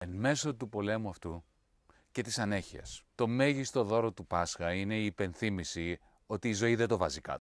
Εν μέσω του πολέμου αυτού και της ανέχειας, το μέγιστο δώρο του Πάσχα είναι η υπενθύμηση ότι η ζωή δεν το βάζει κάτω.